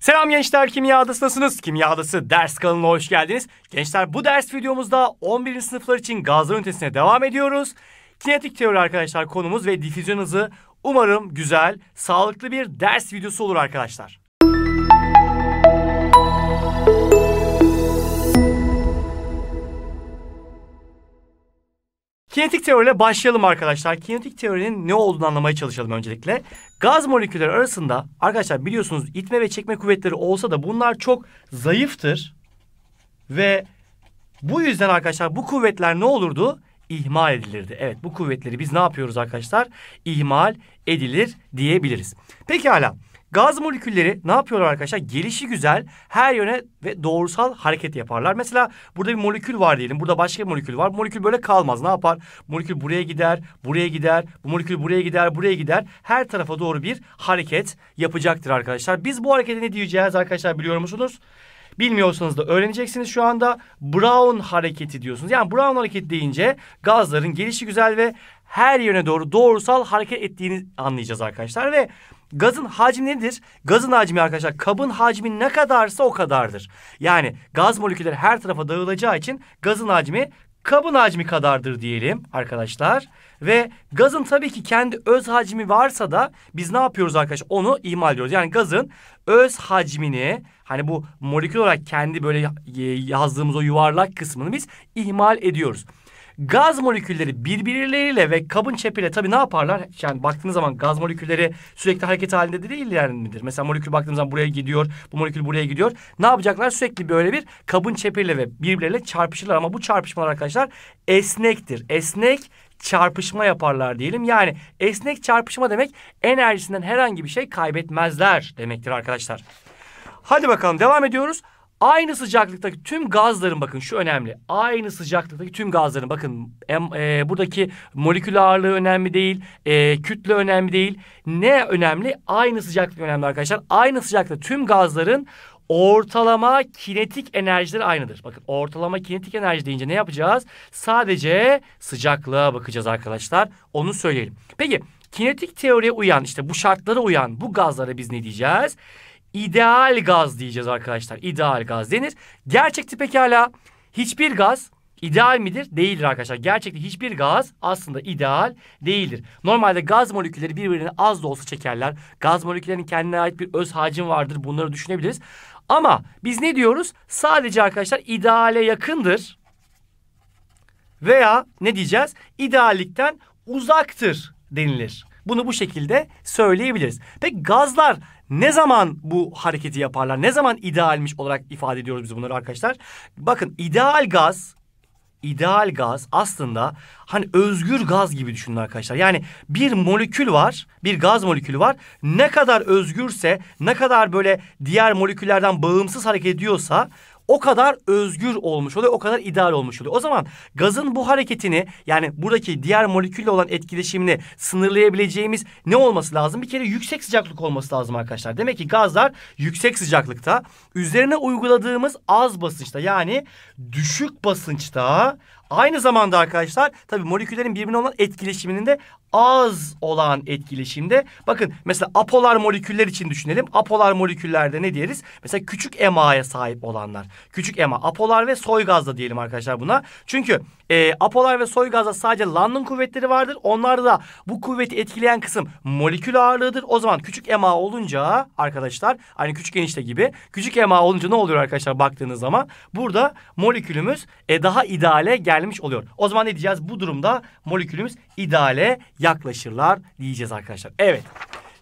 Selam gençler, Kimya Adası'ndasınız. Kimya Adası ders kanalına hoş geldiniz. Gençler bu ders videomuzda 11. sınıflar için gazlar ünitesine devam ediyoruz. Kinetik teori arkadaşlar konumuz ve difüzyon hızı umarım güzel, sağlıklı bir ders videosu olur arkadaşlar. Kinetik teoriyle başlayalım arkadaşlar. Kinetik teorinin ne olduğunu anlamaya çalışalım öncelikle. Gaz molekülleri arasında arkadaşlar biliyorsunuz itme ve çekme kuvvetleri olsa da bunlar çok zayıftır. Ve bu yüzden arkadaşlar bu kuvvetler ne olurdu? İhmal edilirdi. Evet bu kuvvetleri biz ne yapıyoruz arkadaşlar? İhmal edilir diyebiliriz. Pekala. hala. Gaz molekülleri ne yapıyorlar arkadaşlar? Gelişi güzel her yöne ve doğrusal hareket yaparlar. Mesela burada bir molekül var diyelim. Burada başka bir molekül var. Molekül böyle kalmaz. Ne yapar? Molekül buraya gider, buraya gider, bu molekül buraya gider, buraya gider. Her tarafa doğru bir hareket yapacaktır arkadaşlar. Biz bu harekete ne diyeceğiz arkadaşlar biliyor musunuz? Bilmiyorsanız da öğreneceksiniz şu anda. Brown hareketi diyorsunuz. Yani Brown hareketi deyince gazların gelişi güzel ve her yöne doğru doğrusal hareket ettiğini anlayacağız arkadaşlar. Ve Gazın hacmi nedir? Gazın hacmi arkadaşlar kabın hacmi ne kadarsa o kadardır. Yani gaz molekülleri her tarafa dağılacağı için gazın hacmi kabın hacmi kadardır diyelim arkadaşlar. Ve gazın tabii ki kendi öz hacmi varsa da biz ne yapıyoruz arkadaşlar? Onu imal ediyoruz. Yani gazın öz hacmini hani bu molekül olarak kendi böyle e, yazdığımız o yuvarlak kısmını biz ihmal ediyoruz. Gaz molekülleri birbirleriyle ve kabın çepiyle tabii ne yaparlar? Yani baktığınız zaman gaz molekülleri sürekli hareket halinde de değil yani midir? Mesela molekül baktığımız zaman buraya gidiyor, bu molekül buraya gidiyor. Ne yapacaklar? Sürekli böyle bir kabın çepiyle ve birbirleriyle çarpışırlar ama bu çarpışmalar arkadaşlar esnektir. Esnek çarpışma yaparlar diyelim. Yani esnek çarpışma demek enerjisinden herhangi bir şey kaybetmezler demektir arkadaşlar. Hadi bakalım devam ediyoruz. Aynı sıcaklıktaki tüm gazların bakın şu önemli. Aynı sıcaklıktaki tüm gazların bakın e, buradaki molekül ağırlığı önemli değil. E, kütle önemli değil. Ne önemli? Aynı sıcaklık önemli arkadaşlar. Aynı sıcaklıkta tüm gazların ortalama kinetik enerjileri aynıdır. Bakın ortalama kinetik enerji deyince ne yapacağız? Sadece sıcaklığa bakacağız arkadaşlar. Onu söyleyelim. Peki kinetik teoriye uyan işte bu şartlara uyan bu gazlara biz ne diyeceğiz? ideal gaz diyeceğiz arkadaşlar. İdeal gaz denir. Gerçekte pekala hiçbir gaz ideal midir? Değildir arkadaşlar. Gerçekte hiçbir gaz aslında ideal değildir. Normalde gaz molekülleri birbirini az da olsa çekerler. Gaz moleküllerinin kendine ait bir öz hacim vardır. Bunları düşünebiliriz. Ama biz ne diyoruz? Sadece arkadaşlar ideale yakındır. Veya ne diyeceğiz? İdeallikten uzaktır denilir. Bunu bu şekilde söyleyebiliriz. Peki gazlar ne zaman bu hareketi yaparlar? Ne zaman idealmiş olarak ifade ediyoruz biz bunları arkadaşlar? Bakın ideal gaz ideal gaz aslında hani özgür gaz gibi düşünün arkadaşlar. Yani bir molekül var, bir gaz molekülü var. Ne kadar özgürse, ne kadar böyle diğer moleküllerden bağımsız hareket ediyorsa o kadar özgür olmuş oluyor, o kadar ideal olmuş oluyor. O zaman gazın bu hareketini yani buradaki diğer molekülle olan etkileşimini sınırlayabileceğimiz ne olması lazım? Bir kere yüksek sıcaklık olması lazım arkadaşlar. Demek ki gazlar yüksek sıcaklıkta üzerine uyguladığımız az basınçta yani düşük basınçta Aynı zamanda arkadaşlar tabii moleküllerin birbirine olan etkileşiminin de az olan etkileşimde bakın mesela apolar moleküller için düşünelim. Apolar moleküllerde ne diyeriz? Mesela küçük ema'ya sahip olanlar. Küçük ema apolar ve soy gazla diyelim arkadaşlar buna. Çünkü e, apolar ve soy gazda sadece London kuvvetleri vardır. da bu kuvveti etkileyen kısım molekül ağırlığıdır. O zaman küçük ema olunca arkadaşlar hani küçük enişte gibi küçük ema olunca ne oluyor arkadaşlar baktığınız zaman burada molekülümüz e, daha ideale gelmiş oluyor. O zaman ne diyeceğiz? Bu durumda molekülümüz ideale yaklaşırlar diyeceğiz arkadaşlar. Evet.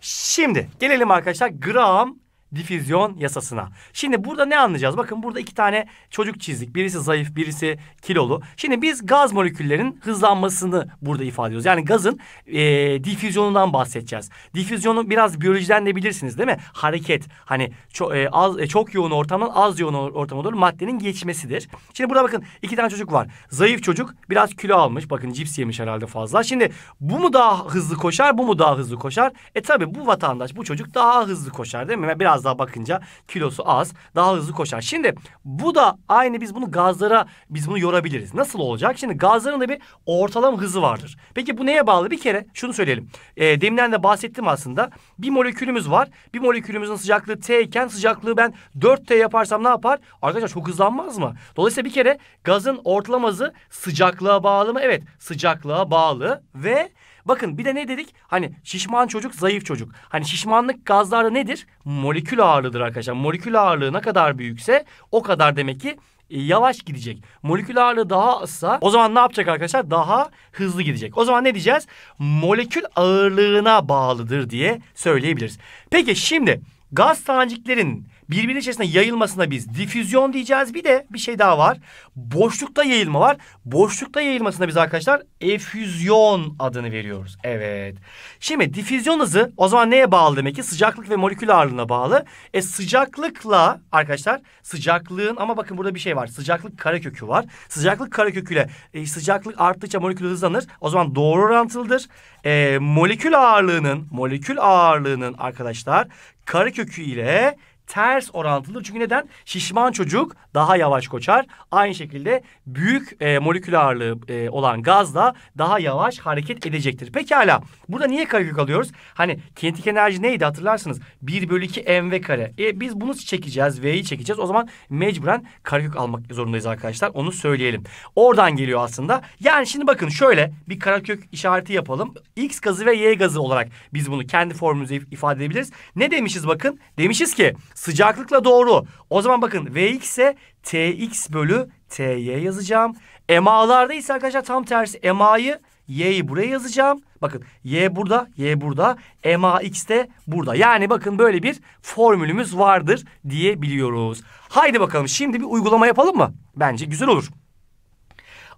Şimdi gelelim arkadaşlar gram difüzyon yasasına. Şimdi burada ne anlayacağız? Bakın burada iki tane çocuk çizdik. Birisi zayıf, birisi kilolu. Şimdi biz gaz moleküllerinin hızlanmasını burada ifade ediyoruz. Yani gazın e, difüzyonundan bahsedeceğiz. Difüzyonu biraz biyolojiden de bilirsiniz değil mi? Hareket. Hani ço e, az, e, çok yoğun ortamdan az yoğun ortama olur, maddenin geçmesidir. Şimdi burada bakın iki tane çocuk var. Zayıf çocuk biraz kilo almış. Bakın cips yemiş herhalde fazla. Şimdi bu mu daha hızlı koşar, bu mu daha hızlı koşar? E tabi bu vatandaş, bu çocuk daha hızlı koşar değil mi? Biraz biraz daha bakınca kilosu az. Daha hızlı koşar. Şimdi bu da aynı biz bunu gazlara biz bunu yorabiliriz. Nasıl olacak? Şimdi gazların da bir ortalama hızı vardır. Peki bu neye bağlı? Bir kere şunu söyleyelim. E, deminden de bahsettim aslında. Bir molekülümüz var. Bir molekülümüzün sıcaklığı T iken sıcaklığı ben 4T yaparsam ne yapar? Arkadaşlar çok hızlanmaz mı? Dolayısıyla bir kere gazın ortalama hızı sıcaklığa bağlı mı? Evet sıcaklığa bağlı ve Bakın bir de ne dedik? Hani şişman çocuk zayıf çocuk. Hani şişmanlık gazlarda nedir? Molekül ağırlığıdır arkadaşlar. Molekül ağırlığı ne kadar büyükse o kadar demek ki e, yavaş gidecek. Molekül ağırlığı daha azsa o zaman ne yapacak arkadaşlar? Daha hızlı gidecek. O zaman ne diyeceğiz? Molekül ağırlığına bağlıdır diye söyleyebiliriz. Peki şimdi gaz taneciklerin birbirinin içerisinde yayılmasına biz difüzyon diyeceğiz. Bir de bir şey daha var. Boşlukta yayılma var. Boşlukta yayılmasına biz arkadaşlar efüzyon adını veriyoruz. Evet. Şimdi difüzyon hızı o zaman neye bağlı demek ki? Sıcaklık ve molekül ağırlığına bağlı. E sıcaklıkla arkadaşlar sıcaklığın ama bakın burada bir şey var. Sıcaklık karekökü var. Sıcaklık kareköküyle e, sıcaklık arttıkça molekül hızlanır. O zaman doğru orantılıdır. E, molekül ağırlığının molekül ağırlığının arkadaşlar karekökü ile ters orantılı. Çünkü neden? Şişman çocuk daha yavaş koşar. Aynı şekilde büyük e, molekül ağırlığı e, olan gaz da daha yavaş hareket edecektir. Pekala. Burada niye karekök alıyoruz? Hani kinetik enerji neydi hatırlarsınız. 1 bölü 2 mv kare. E, biz bunu çekeceğiz. V'yi çekeceğiz. O zaman mecburen karekök almak zorundayız arkadaşlar. Onu söyleyelim. Oradan geliyor aslında. Yani şimdi bakın şöyle bir karekök işareti yapalım. X gazı ve Y gazı olarak biz bunu kendi formülümüze ifade edebiliriz. Ne demişiz bakın? Demişiz ki Sıcaklıkla doğru. O zaman bakın Vx ise Tx bölü Ty yazacağım. EMA'larda ise arkadaşlar tam tersi. ma'yı Y'yi buraya yazacağım. Bakın Y burada, Y burada, EMA X de burada. Yani bakın böyle bir formülümüz vardır diyebiliyoruz. Haydi bakalım şimdi bir uygulama yapalım mı? Bence güzel olur.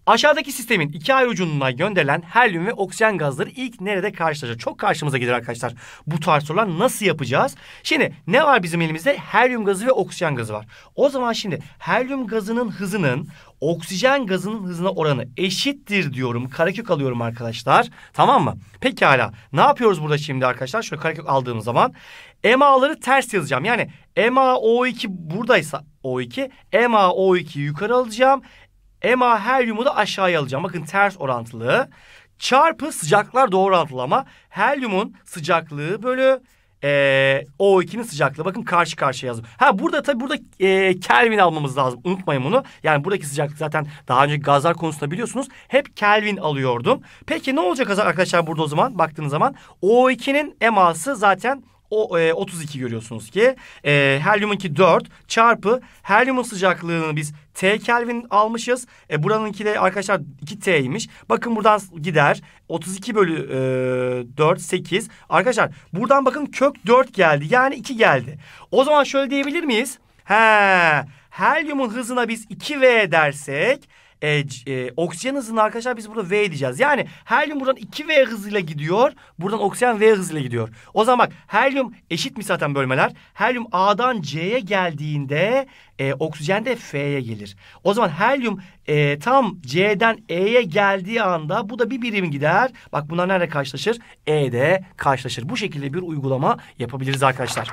Aşağıdaki sistemin iki ayrı ucuna gönderilen helyum ve oksijen gazları ilk nerede karşılaşacak? Çok karşımıza gelir arkadaşlar. Bu tarz sorular nasıl yapacağız? Şimdi ne var bizim elimizde? Helyum gazı ve oksijen gazı var. O zaman şimdi helyum gazının hızının oksijen gazının hızına oranı eşittir diyorum. Karekök alıyorum arkadaşlar. Tamam mı? Pekala. Ne yapıyoruz burada şimdi arkadaşlar? Şöyle karekök aldığım zaman MA'ları ters yazacağım. Yani MaO2 buradaysa O2, mao 2 yukarı alacağım her yumu da aşağıya alacağım. Bakın ters orantılı. Çarpı sıcaklar doğru orantılı ama helyumun sıcaklığı bölü e, O2'nin sıcaklığı. Bakın karşı karşıya yazdım. Ha burada tabii burada e, Kelvin almamız lazım. Unutmayın bunu. Yani buradaki sıcaklık zaten daha önce gazlar konusunda biliyorsunuz. Hep Kelvin alıyordum. Peki ne olacak arkadaşlar burada o zaman baktığınız zaman? O2'nin eması zaten o, e, 32 görüyorsunuz ki. E, helyumunki 4 çarpı helyumun sıcaklığını biz T Kelvin almışız. E, buranınki de arkadaşlar 2T'ymiş. Bakın buradan gider. 32 bölü e, 4, 8. Arkadaşlar buradan bakın kök 4 geldi. Yani 2 geldi. O zaman şöyle diyebilir miyiz? He, helyumun hızına biz 2V dersek e, e, oksijen hızını arkadaşlar biz burada V diyeceğiz. Yani helyum buradan 2V hızıyla gidiyor. Buradan oksijen V hızıyla gidiyor. O zaman bak helyum eşit mi zaten bölmeler? Helyum A'dan C'ye geldiğinde e, oksijen de F'ye gelir. O zaman helyum e, tam C'den E'ye geldiği anda bu da bir birim gider. Bak bunlar nerede karşılaşır? E'de karşılaşır. Bu şekilde bir uygulama yapabiliriz arkadaşlar.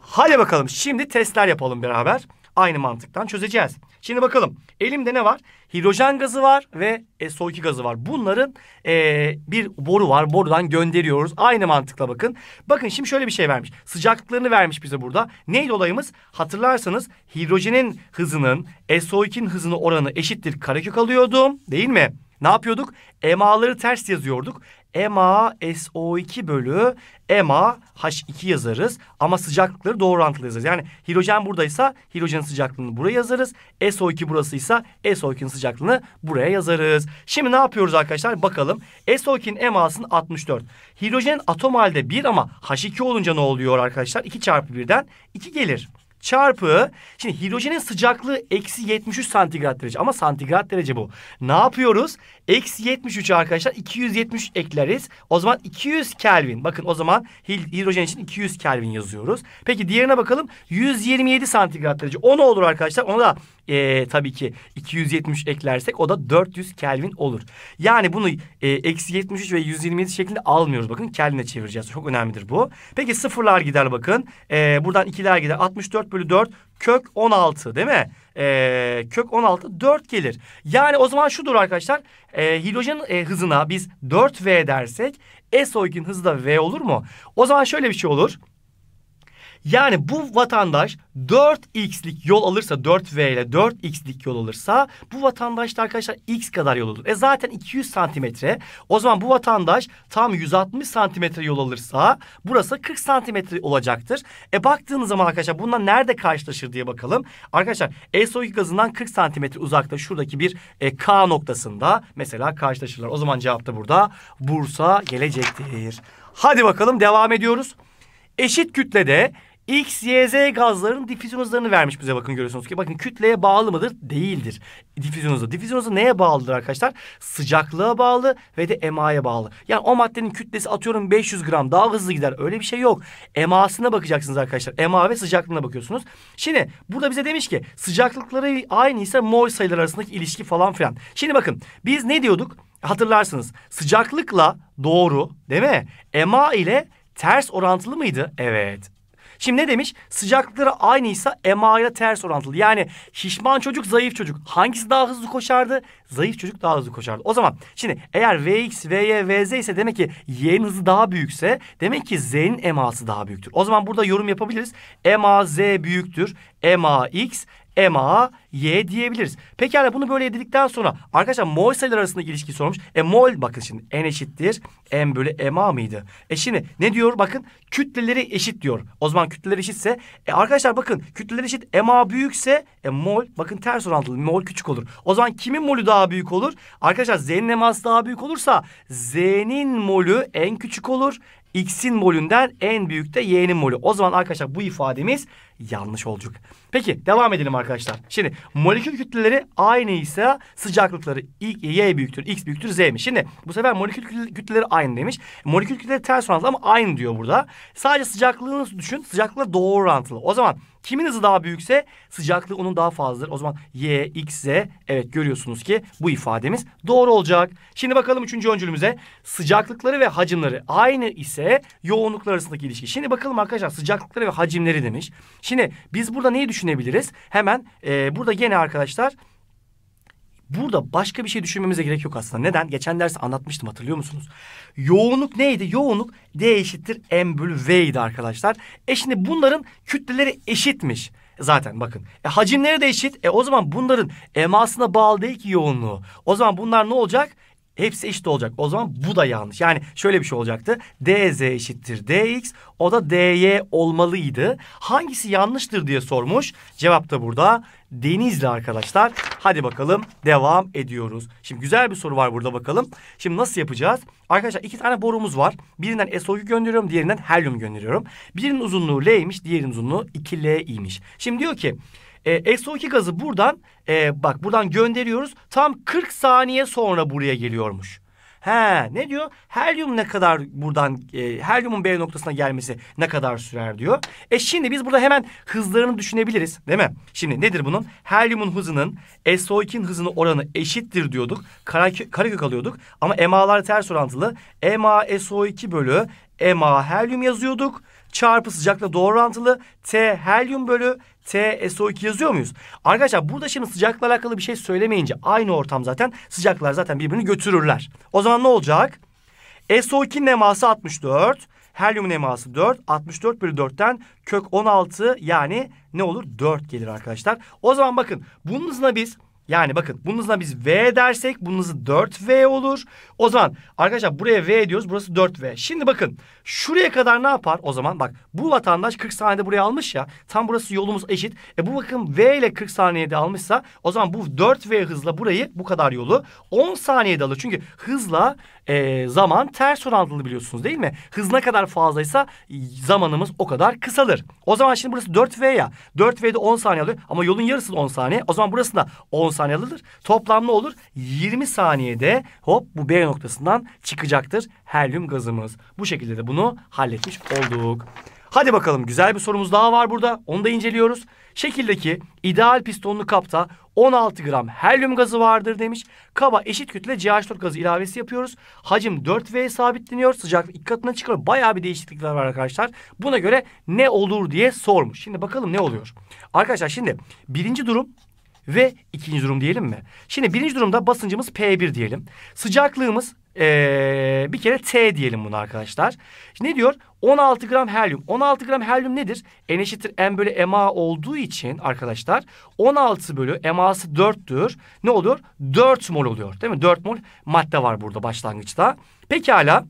Hadi bakalım şimdi testler yapalım beraber. Aynı mantıktan çözeceğiz. Şimdi bakalım elimde ne var? Hidrojen gazı var ve SO2 gazı var. Bunların e, bir boru var. Borudan gönderiyoruz. Aynı mantıkla bakın. Bakın şimdi şöyle bir şey vermiş. Sıcaklıklarını vermiş bize burada. Neydi olayımız? Hatırlarsanız hidrojenin hızının SO2'nin hızını oranı eşittir karekök alıyordum. Değil mi? Ne yapıyorduk? EMA'ları ters yazıyorduk. EMA SO2 bölü EMA H2 yazarız. Ama sıcaklıkları doğru orantılı yazarız. Yani hidrojen buradaysa hidrojenin sıcaklığını buraya yazarız. SO2 burasıysa SO2'nin sıcaklığını buraya yazarız. Şimdi ne yapıyoruz arkadaşlar? Bakalım. SO2'nin EMA'sının 64. Hidrojen atom halde 1 ama H2 olunca ne oluyor arkadaşlar? 2 çarpı 1'den 2 gelir çarpı şimdi hidrojenin sıcaklığı eksi 73 santigrat derece ama santigrat derece bu. Ne yapıyoruz? Eksi 73 arkadaşlar 270 ekleriz. O zaman 200 Kelvin. Bakın o zaman hidrojen için 200 Kelvin yazıyoruz. Peki diğerine bakalım. 127 santigrat derece. O ne olur arkadaşlar? Onu da e, tabii ki 270 eklersek o da 400 Kelvin olur. Yani bunu e, eksi 73 ve 127 şeklinde almıyoruz bakın Kelvin'e çevireceğiz. Çok önemlidir bu. Peki sıfırlar gider bakın. E, buradan ikiler gider. 64 bölü 4 kök 16 değil mi? E, kök 16 4 gelir. Yani o zaman şudur arkadaşlar. E, hidrojen e, hızına biz 4V dersek S O2'nin hızı da V olur mu? O zaman şöyle bir şey olur. Yani bu vatandaş 4x'lik yol alırsa 4v ile 4x'lik yol alırsa bu vatandaşta arkadaşlar x kadar yol olur. E zaten 200 santimetre o zaman bu vatandaş tam 160 santimetre yol alırsa burası 40 santimetre olacaktır. E baktığınız zaman arkadaşlar bununla nerede karşılaşır diye bakalım. Arkadaşlar SO2 gazından 40 santimetre uzakta şuradaki bir e, K noktasında mesela karşılaşırlar. O zaman cevap da burada Bursa gelecektir. Hadi bakalım devam ediyoruz. Eşit kütlede X, Y, Z gazlarının difüzyon hızlarını vermiş bize bakın görüyorsunuz ki. Bakın kütleye bağlı mıdır? Değildir. Difüzyon hızı. Difüzyon hızı neye bağlıdır arkadaşlar? Sıcaklığa bağlı ve de EMA'ya bağlı. Yani o maddenin kütlesi atıyorum 500 gram daha hızlı gider. Öyle bir şey yok. EMA'sına bakacaksınız arkadaşlar. EMA ve sıcaklığına bakıyorsunuz. Şimdi burada bize demiş ki sıcaklıkları aynı ise mol sayıları arasındaki ilişki falan filan. Şimdi bakın biz ne diyorduk? Hatırlarsınız. Sıcaklıkla doğru değil mi? EMA ile ters orantılı mıydı? Evet. Şimdi ne demiş? Sıcaklıkları aynıysa MA ile ters orantılı. Yani şişman çocuk, zayıf çocuk. Hangisi daha hızlı koşardı? Zayıf çocuk daha hızlı koşardı. O zaman şimdi eğer Vx, Vy, Vz ise demek ki Y'nin hızı daha büyükse demek ki Z'nin MA'sı daha büyüktür. O zaman burada yorum yapabiliriz. MA Z büyüktür. MA X ema y diyebiliriz. Peki yani bunu böyle dedikten sonra arkadaşlar mol sayılar arasında ilişki sormuş. E mol bakın şimdi n eşittir m bölü ema mıydı? E şimdi ne diyor bakın kütleleri eşit diyor. O zaman kütleler eşitse e arkadaşlar bakın kütleler eşit ema büyükse e mol bakın ters orantılı mol küçük olur. O zaman kimin molü daha büyük olur? Arkadaşlar z'nin eması daha büyük olursa z'nin molü en küçük olur. X'in molünden en büyük de Y'nin molü. O zaman arkadaşlar bu ifademiz yanlış olacak. Peki devam edelim arkadaşlar. Şimdi molekül kütleleri aynı ise sıcaklıkları y büyüktür, x büyüktür, z mi? Şimdi bu sefer molekül kütleleri aynı demiş. Molekül kütleleri ters orantılı ama aynı diyor burada. Sadece sıcaklığını düşün. Sıcaklıkla doğru orantılı. O zaman kimin hızı daha büyükse sıcaklığı onun daha fazladır. O zaman y, x, z evet görüyorsunuz ki bu ifademiz doğru olacak. Şimdi bakalım üçüncü öncülümüze. Sıcaklıkları ve hacimleri aynı ise yoğunluklar arasındaki ilişki. Şimdi bakalım arkadaşlar sıcaklıkları ve hacimleri demiş. Şimdi Şimdi biz burada neyi düşünebiliriz? Hemen e, burada gene arkadaşlar burada başka bir şey düşünmemize gerek yok aslında. Neden? Geçen ders anlatmıştım hatırlıyor musunuz? Yoğunluk neydi? Yoğunluk D eşittir M bölü V idi arkadaşlar. E şimdi bunların kütleleri eşitmiş zaten bakın. E, hacimleri de eşit. E o zaman bunların emasına bağlı değil ki yoğunluğu. O zaman bunlar ne olacak? Hepsi eşit olacak. O zaman bu da yanlış. Yani şöyle bir şey olacaktı. DZ eşittir DX. O da DY olmalıydı. Hangisi yanlıştır diye sormuş. Cevap da burada. Denizli arkadaşlar. Hadi bakalım devam ediyoruz. Şimdi güzel bir soru var burada bakalım. Şimdi nasıl yapacağız? Arkadaşlar iki tane borumuz var. Birinden SO2 gönderiyorum. Diğerinden helyum gönderiyorum. Birinin uzunluğu L'ymiş. Diğerinin uzunluğu 2L'ymiş. Şimdi diyor ki e, SO2 gazı buradan e, bak buradan gönderiyoruz. Tam 40 saniye sonra buraya geliyormuş. He ne diyor? Helyum ne kadar buradan e, helyumun B noktasına gelmesi ne kadar sürer diyor. E şimdi biz burada hemen hızlarını düşünebiliriz değil mi? Şimdi nedir bunun? Helyumun hızının SO2'nin hızını oranı eşittir diyorduk. Karakök, karakök alıyorduk ama MA'lar ters orantılı. MA SO2 bölü MA helyum yazıyorduk çarpı sıcakla doğru orantılı. T helyum bölü T SO2 yazıyor muyuz? Arkadaşlar burada şimdi sıcakla alakalı bir şey söylemeyince aynı ortam zaten sıcaklar zaten birbirini götürürler. O zaman ne olacak? SO2 neması 64. Helyum neması 4. 64 bölü 4'ten kök 16 yani ne olur? 4 gelir arkadaşlar. O zaman bakın bunun hızına biz yani bakın bunun hızına biz V dersek bunun hızı 4V olur. O zaman arkadaşlar buraya V diyoruz. Burası 4V. Şimdi bakın şuraya kadar ne yapar? O zaman bak bu vatandaş 40 saniyede buraya almış ya. Tam burası yolumuz eşit. E bu bakın V ile 40 saniyede almışsa o zaman bu 4V hızla burayı bu kadar yolu 10 saniyede alır. Çünkü hızla e, zaman ters orantılı biliyorsunuz değil mi? Hız ne kadar fazlaysa e, zamanımız o kadar kısalır. O zaman şimdi burası 4V ya. 4V'de 10 saniye alıyor ama yolun yarısı 10 saniye. O zaman burası da 10 saniye alır. Toplam ne olur? 20 saniyede hop bu B noktasından çıkacaktır helyum gazımız. Bu şekilde de bunu halletmiş olduk. Hadi bakalım güzel bir sorumuz daha var burada. Onu da inceliyoruz. Şekildeki ideal pistonlu kapta 16 gram helyum gazı vardır demiş. Kaba eşit kütle CH4 gazı ilavesi yapıyoruz. Hacim 4V sabitleniyor. Sıcaklık iki katına çıkıyor. Bayağı bir değişiklikler var arkadaşlar. Buna göre ne olur diye sormuş. Şimdi bakalım ne oluyor. Arkadaşlar şimdi birinci durum ve ikinci durum diyelim mi? Şimdi birinci durumda basıncımız P1 diyelim. Sıcaklığımız ee, bir kere T diyelim bunu arkadaşlar. Şimdi ne diyor? 16 gram helyum. 16 gram helyum nedir? N eşittir M bölü MA olduğu için arkadaşlar 16 bölü MA'sı 4'tür. Ne oluyor? 4 mol oluyor değil mi? 4 mol madde var burada başlangıçta. Pekala.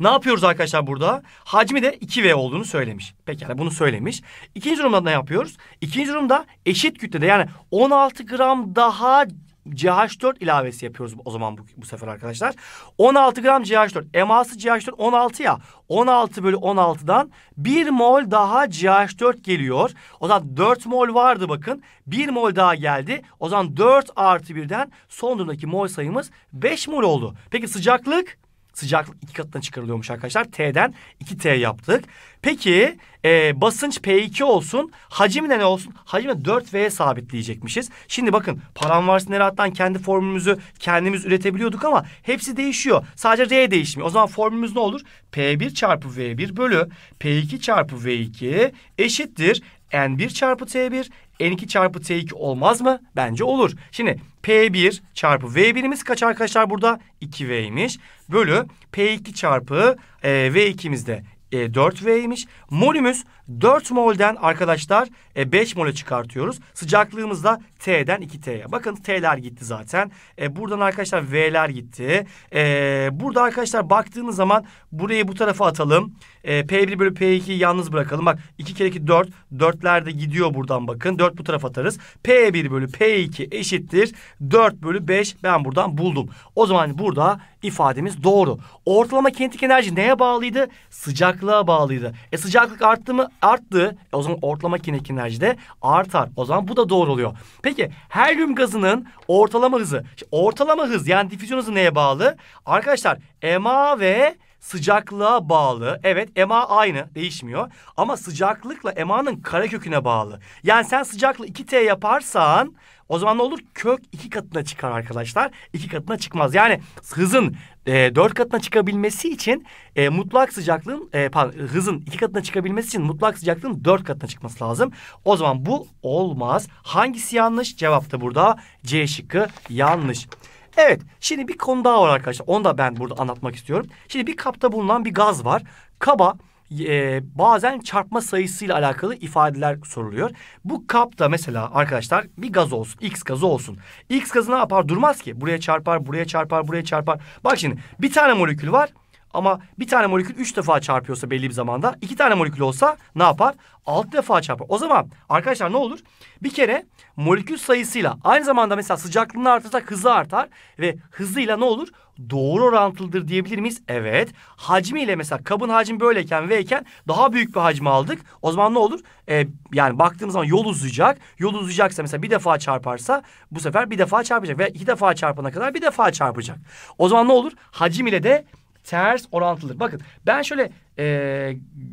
Ne yapıyoruz arkadaşlar burada? Hacmi de 2V olduğunu söylemiş. Pekala bunu söylemiş. İkinci durumda ne yapıyoruz? İkinci durumda eşit kütlede yani 16 gram daha CH4 ilavesi yapıyoruz o zaman bu, bu sefer arkadaşlar. 16 gram CH4. MA'sı CH4 16 ya. 16 bölü 16'dan 1 mol daha CH4 geliyor. O zaman 4 mol vardı bakın. 1 mol daha geldi. O zaman 4 artı 1'den son durumdaki mol sayımız 5 mol oldu. Peki sıcaklık? Sıcaklık iki katına çıkarılıyormuş arkadaşlar. T'den 2T yaptık. Peki e, basınç P2 olsun. Hacim ne olsun? Hacimi 4V'ye sabitleyecekmişiz. Şimdi bakın paranvarsin erattan kendi formülümüzü kendimiz üretebiliyorduk ama hepsi değişiyor. Sadece R değişmiyor. O zaman formülümüz ne olur? P1 çarpı V1 bölü P2 çarpı V2 eşittir N1 çarpı T1 N2 çarpı T2 olmaz mı? Bence olur. Şimdi P1 çarpı V1'imiz kaç arkadaşlar burada? 2V'ymiş. Bölü P2 çarpı e, V2'miz de e, 4V'ymiş. Molümüz 4 mol'den arkadaşlar e, 5 mole çıkartıyoruz. Sıcaklığımız da T'den 2T'ye. Bakın T'ler gitti zaten. E, buradan arkadaşlar V'ler gitti. E, burada arkadaşlar baktığınız zaman burayı bu tarafa atalım. E, P1 bölü P2'yi yalnız bırakalım. Bak 2 kere 2 4. 4'ler de gidiyor buradan bakın. 4 bu tarafa atarız. P1 bölü P2 eşittir. 4 bölü 5 ben buradan buldum. O zaman burada ifademiz doğru. Ortalama kinetik enerji neye bağlıydı? Sıcaklığa bağlıydı. E sıcaklık arttı mı? Arttı. E, o zaman ortalama kinetik enerji de artar. O zaman bu da doğru oluyor. Peki helyum gazının ortalama hızı. ortalama hız yani difüzyon hızı neye bağlı? Arkadaşlar ema ve sıcaklığa bağlı. Evet ema aynı değişmiyor ama sıcaklıkla emanın kare köküne bağlı. Yani sen sıcaklığı 2T yaparsan o zaman ne olur? Kök iki katına çıkar arkadaşlar. İki katına çıkmaz. Yani hızın e, dört katına çıkabilmesi için e, mutlak sıcaklığın e, pardon, hızın iki katına çıkabilmesi için mutlak sıcaklığın dört katına çıkması lazım. O zaman bu olmaz. Hangisi yanlış? Cevap da burada C şıkkı yanlış. Evet şimdi bir konu daha var arkadaşlar. Onu da ben burada anlatmak istiyorum. Şimdi bir kapta bulunan bir gaz var. Kaba e, bazen çarpma sayısıyla alakalı ifadeler soruluyor. Bu kapta mesela arkadaşlar bir gaz olsun. X gazı olsun. X gazı ne yapar? Durmaz ki. Buraya çarpar, buraya çarpar, buraya çarpar. Bak şimdi bir tane molekül var. Ama bir tane molekül üç defa çarpıyorsa belli bir zamanda iki tane molekül olsa ne yapar? Altı defa çarpar. O zaman arkadaşlar ne olur? Bir kere molekül sayısıyla aynı zamanda mesela sıcaklığını artırsak hızı artar ve hızıyla ne olur? Doğru orantılıdır diyebilir miyiz? Evet. Hacmiyle mesela kabın hacmi böyleyken V'yken daha büyük bir hacmi aldık. O zaman ne olur? Ee, yani baktığımız zaman yol uzayacak. Yol uzayacaksa mesela bir defa çarparsa bu sefer bir defa çarpacak. Ve iki defa çarpana kadar bir defa çarpacak. O zaman ne olur? Hacim ile de ters orantılıdır. Bakın ben şöyle e,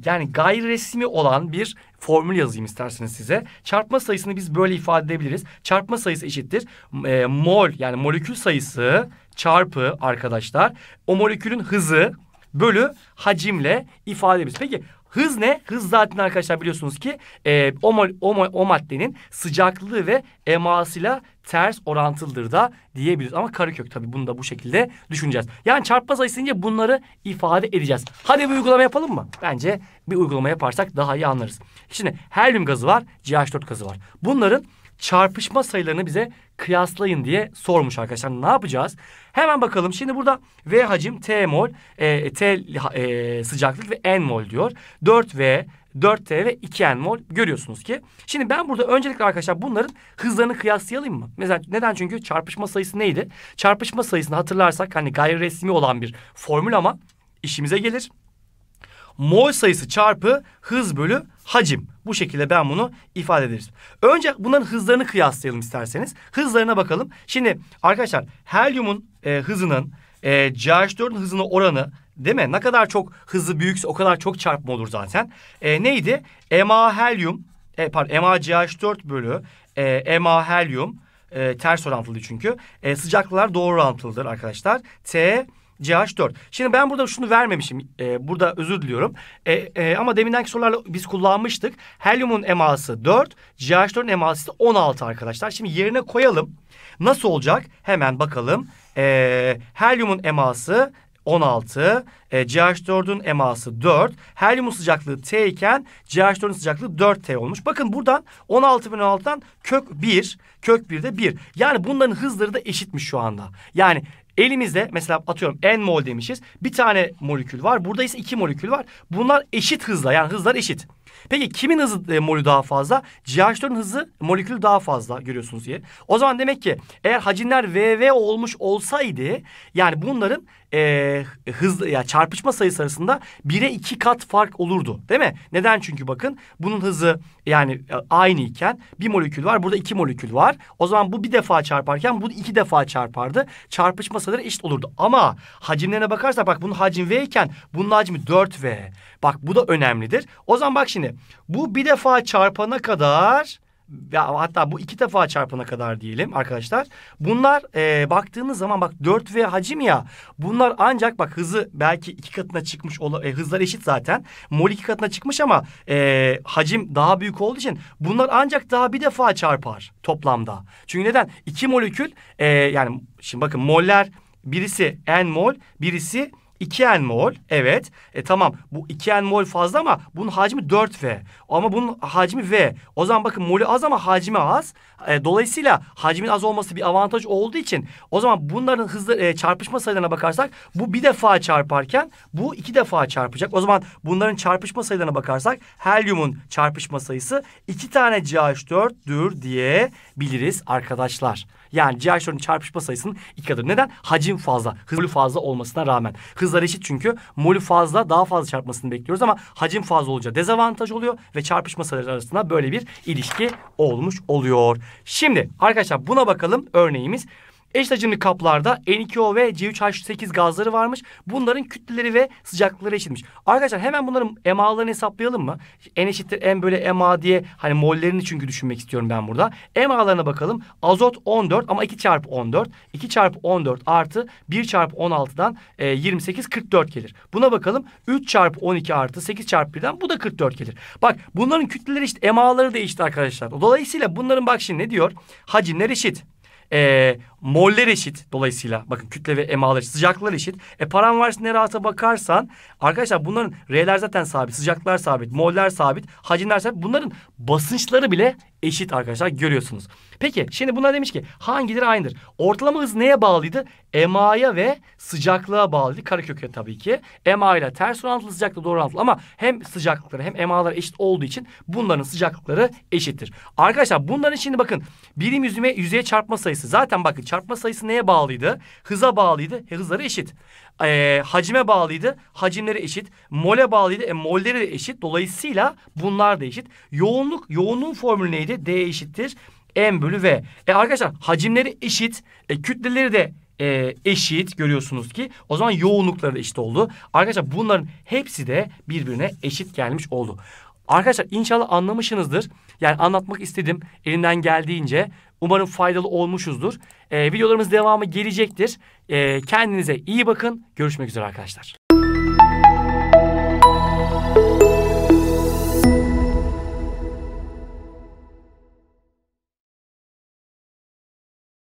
yani gayri resmi olan bir formül yazayım isterseniz size. Çarpma sayısını biz böyle ifade edebiliriz. Çarpma sayısı eşittir. E, mol yani molekül sayısı çarpı arkadaşlar o molekülün hızı bölü hacimle ifade edebiliriz. Peki Hız ne? Hız zaten arkadaşlar biliyorsunuz ki e, o, mol, o, o maddenin sıcaklığı ve emasıyla ters orantılıdır da diyebiliriz. Ama karekök tabii bunu da bu şekilde düşüneceğiz. Yani çarpma sayısı bunları ifade edeceğiz. Hadi bir uygulama yapalım mı? Bence bir uygulama yaparsak daha iyi anlarız. Şimdi helyum gazı var, CH4 gazı var. Bunların çarpışma sayılarını bize kıyaslayın diye sormuş arkadaşlar. Ne yapacağız? Hemen bakalım. Şimdi burada V hacim T mol, e, T e, sıcaklık ve N mol diyor. 4V, 4T ve 2N mol görüyorsunuz ki. Şimdi ben burada öncelikle arkadaşlar bunların hızlarını kıyaslayalım mı? Mesela neden? Çünkü çarpışma sayısı neydi? Çarpışma sayısını hatırlarsak hani gayri resmi olan bir formül ama işimize gelir. Mol sayısı çarpı hız bölü hacim. Bu şekilde ben bunu ifade ederiz. Önce bunların hızlarını kıyaslayalım isterseniz. Hızlarına bakalım. Şimdi arkadaşlar helyumun e, hızının e, CH4'ün hızına oranı değil mi? Ne kadar çok hızı büyükse o kadar çok çarpma olur zaten. E, neydi? MA helyum e, pardon MA CH4 bölü e, MA helyum e, ters orantılı çünkü. E, sıcaklıklar doğru orantılıdır arkadaşlar. T CH4. Şimdi ben burada şunu vermemişim. E, burada özür diliyorum. E, e, ama demindenki sorularla biz kullanmıştık. Helyumun eması 4, CH4'ün eması 16 arkadaşlar. Şimdi yerine koyalım. Nasıl olacak? Hemen bakalım. Ee, e, helyumun eması 16, e, CH4'ün eması 4, helyumun sıcaklığı T iken CH4'ün sıcaklığı 4T olmuş. Bakın buradan 16 16.016'dan kök 1, kök 1 de 1. Yani bunların hızları da eşitmiş şu anda. Yani Elimizde mesela atıyorum n mol demişiz. Bir tane molekül var. Burada ise iki molekül var. Bunlar eşit hızla yani hızlar eşit. Peki kimin hızı e, molü daha fazla? CH4'ün hızı molekülü daha fazla görüyorsunuz diye. O zaman demek ki eğer hacimler VV olmuş olsaydı yani bunların e, hız ya yani çarpışma sayısı arasında 1'e 2 kat fark olurdu. Değil mi? Neden? Çünkü bakın bunun hızı yani e, aynı iken bir molekül var. Burada iki molekül var. O zaman bu bir defa çarparken bu iki defa çarpardı. Çarpışma olsalar eşit olurdu. Ama hacimlerine bakarsak bak bunun hacim V iken bunun hacmi 4V. Bak bu da önemlidir. O zaman bak şimdi bu bir defa çarpana kadar ya hatta bu iki defa çarpana kadar diyelim arkadaşlar. Bunlar e, baktığınız zaman bak 4 ve hacim ya bunlar ancak bak hızı belki iki katına çıkmış e, hızlar eşit zaten. Mol iki katına çıkmış ama e, hacim daha büyük olduğu için bunlar ancak daha bir defa çarpar toplamda. Çünkü neden? İki molekül e, yani şimdi bakın moller birisi n mol birisi 2N mol evet. E tamam bu 2N mol fazla ama bunun hacmi 4V. Ama bunun hacmi V. O zaman bakın molü az ama hacmi az. E, dolayısıyla hacmin az olması bir avantaj olduğu için o zaman bunların hızlı e, çarpışma sayılarına bakarsak bu bir defa çarparken bu iki defa çarpacak. O zaman bunların çarpışma sayılarına bakarsak helyumun çarpışma sayısı iki tane CH4'dür diye biliriz arkadaşlar. Yani ciğer şörünün çarpışma sayısının iki katı. Neden? Hacim fazla. Hızlı fazla olmasına rağmen. Hızlar eşit çünkü. Molü fazla daha fazla çarpmasını bekliyoruz ama hacim fazla olunca dezavantaj oluyor ve çarpışma sayıları arasında böyle bir ilişki olmuş oluyor. Şimdi arkadaşlar buna bakalım örneğimiz. Eşit hacimli kaplarda N2O ve C3H8 gazları varmış. Bunların kütleleri ve sıcaklıkları eşitmiş. Arkadaşlar hemen bunların MA'larını hesaplayalım mı? N eşittir M bölü MA diye hani mollerini çünkü düşünmek istiyorum ben burada. MA'larına bakalım. Azot 14 ama 2 çarpı 14. 2 çarpı 14 artı 1 çarpı 16'dan 28 44 gelir. Buna bakalım. 3 çarpı 12 artı 8 çarpı 1'den bu da 44 gelir. Bak bunların kütleleri eşit. MA'ları da eşit arkadaşlar. Dolayısıyla bunların bak şimdi ne diyor? Hacimler eşit. E, ee, moller eşit dolayısıyla. Bakın kütle ve emalar eşit. Sıcaklıklar eşit. E param varsa ne rahata bakarsan. Arkadaşlar bunların R'ler zaten sabit. Sıcaklıklar sabit. Moller sabit. Hacimler sabit. Bunların basınçları bile eşit arkadaşlar görüyorsunuz. Peki şimdi buna demiş ki hangileri aynıdır? Ortalama hız neye bağlıydı? MA'ya ve sıcaklığa bağlıydı. Karekök'e tabii ki. MA ile ters orantılı sıcaklık doğru orantılı ama hem sıcaklıkları hem MA'lar eşit olduğu için bunların sıcaklıkları eşittir. Arkadaşlar bunların şimdi bakın birim yüzüme yüzeye çarpma sayısı. Zaten bakın çarpma sayısı neye bağlıydı? Hıza bağlıydı. hızları eşit e, hacime bağlıydı. Hacimleri eşit. Mole bağlıydı. E, molleri de eşit. Dolayısıyla bunlar da eşit. Yoğunluk, yoğunluğun formülü neydi? D eşittir. M bölü V. E arkadaşlar hacimleri eşit. E, kütleleri de e, eşit görüyorsunuz ki o zaman yoğunlukları da eşit oldu. Arkadaşlar bunların hepsi de birbirine eşit gelmiş oldu. Arkadaşlar inşallah anlamışsınızdır. Yani anlatmak istedim elinden geldiğince. Umarım faydalı olmuşuzdur. Ee, videolarımız devamı gelecektir. Ee, kendinize iyi bakın. Görüşmek üzere arkadaşlar.